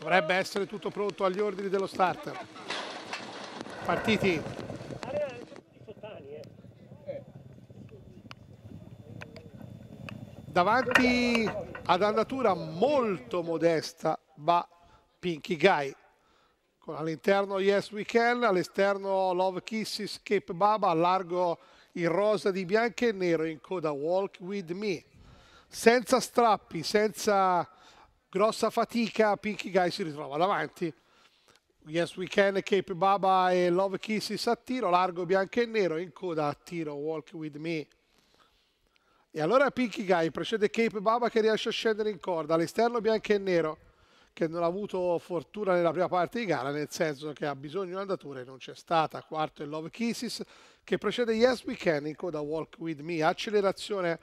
dovrebbe essere tutto pronto agli ordini dello starter partiti davanti ad andatura molto modesta va Pinky Guy all'interno Yes We Can, all'esterno Love Kisses, Cape Baba, a largo il rosa di bianco e nero in coda Walk With Me. Senza strappi, senza grossa fatica Pinky Guy si ritrova davanti. Yes We Can, Cape Baba e Love Kisses a tiro, largo bianco e nero, in coda a tiro Walk With Me. E allora Pinky Guy precede Cape Baba che riesce a scendere in corda, all'esterno bianco e nero, che non ha avuto fortuna nella prima parte di gara, nel senso che ha bisogno di un'andatura e non c'è stata. Quarto è Love Kisses che precede Yes We Can, in coda Walk With Me. Accelerazione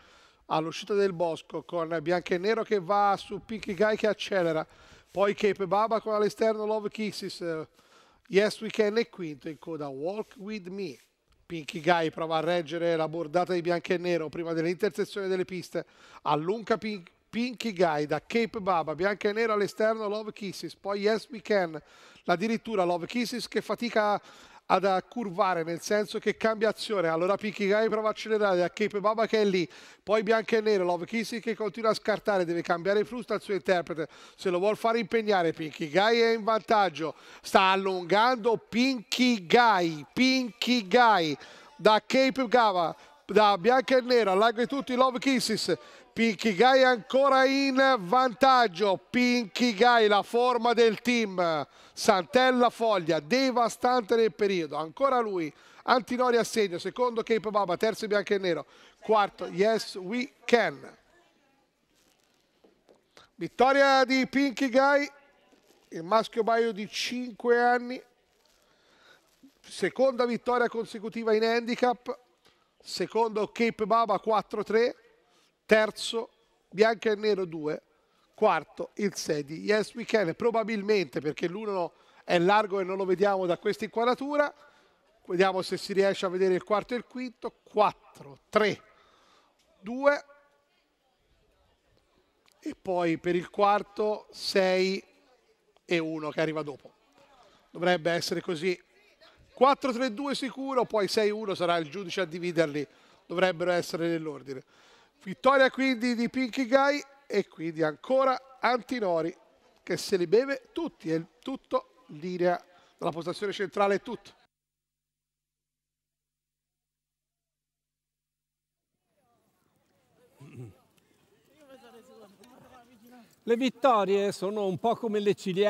all'uscita del bosco con Bianca e Nero che va su Pinky Guy che accelera, poi Cape Baba con all'esterno Love Kisses, Yes We Can e quinto in coda Walk With Me. Pinky Guy prova a reggere la bordata di Bianca e Nero prima dell'intersezione delle piste, allunga Pink, Pinky Guy da Cape Baba, bianca e nero all'esterno Love Kisses, poi Yes We Can, addirittura Love Kisses che fatica ad accurvare nel senso che cambia azione allora Pichigai prova a accelerare a Cape Baba che è lì poi bianca e nero Love Kissing che continua a scartare deve cambiare frusta al suo interprete se lo vuol fare impegnare Pinky Pichigai è in vantaggio sta allungando Pinky Pinky Pinchigai da Cape Gava da bianca e nero allarga tutti Love Kisses Pinky Guy ancora in vantaggio, Pinky Guy la forma del team, Santella Foglia, devastante nel periodo, ancora lui, Antinori a segno, secondo Cape Baba, terzo bianco e nero, quarto Yes We Can. Vittoria di Pinky Guy, il maschio baio di 5 anni, seconda vittoria consecutiva in handicap, secondo Cape Baba 4-3 terzo bianco e Nero 2, quarto il Sedi Yes we Weekend, probabilmente perché l'uno è largo e non lo vediamo da questa inquadratura, vediamo se si riesce a vedere il quarto e il quinto, 4, 3, 2 e poi per il quarto 6 e 1 che arriva dopo. Dovrebbe essere così. 4-3-2 sicuro, poi 6-1 sarà il giudice a dividerli, dovrebbero essere nell'ordine. Vittoria quindi di Pinky Guy e quindi ancora Antinori che se li beve tutti e tutto linea dalla postazione centrale è tutto. Le vittorie sono un po' come le ciliegie.